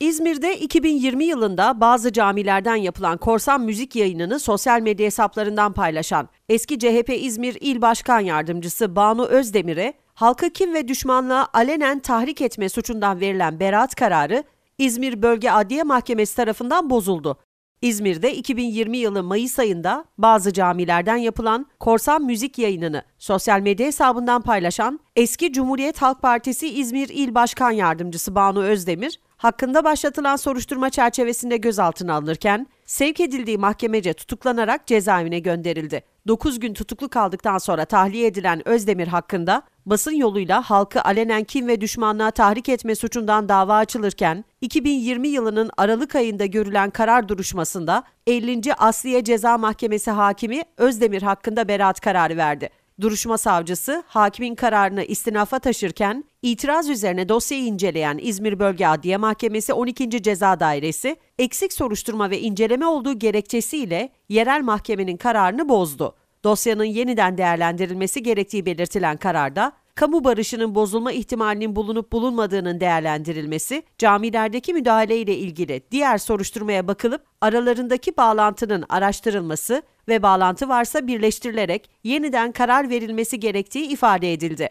İzmir'de 2020 yılında bazı camilerden yapılan korsan müzik yayınını sosyal medya hesaplarından paylaşan eski CHP İzmir İl Başkan Yardımcısı Banu Özdemir'e halkı kim ve düşmanlığa alenen tahrik etme suçundan verilen beraat kararı İzmir Bölge Adliye Mahkemesi tarafından bozuldu. İzmir'de 2020 yılı Mayıs ayında bazı camilerden yapılan korsan müzik yayınını sosyal medya hesabından paylaşan eski Cumhuriyet Halk Partisi İzmir İl Başkan Yardımcısı Banu Özdemir, hakkında başlatılan soruşturma çerçevesinde gözaltına alınırken sevk edildiği mahkemece tutuklanarak cezaevine gönderildi. 9 gün tutuklu kaldıktan sonra tahliye edilen Özdemir hakkında basın yoluyla halkı alenen kim ve düşmanlığa tahrik etme suçundan dava açılırken 2020 yılının Aralık ayında görülen karar duruşmasında 50. Asliye Ceza Mahkemesi hakimi Özdemir hakkında beraat kararı verdi. Duruşma savcısı hakimin kararını istinafa taşırken itiraz üzerine dosyayı inceleyen İzmir Bölge Adliye Mahkemesi 12. Ceza Dairesi eksik soruşturma ve inceleme olduğu gerekçesiyle yerel mahkemenin kararını bozdu. Dosyanın yeniden değerlendirilmesi gerektiği belirtilen kararda kamu barışının bozulma ihtimalinin bulunup bulunmadığının değerlendirilmesi, camilerdeki müdahale ile ilgili diğer soruşturmaya bakılıp aralarındaki bağlantının araştırılması ve bağlantı varsa birleştirilerek yeniden karar verilmesi gerektiği ifade edildi.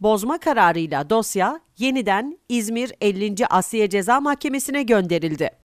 Bozma kararıyla dosya yeniden İzmir 50. Asliye Ceza Mahkemesi'ne gönderildi.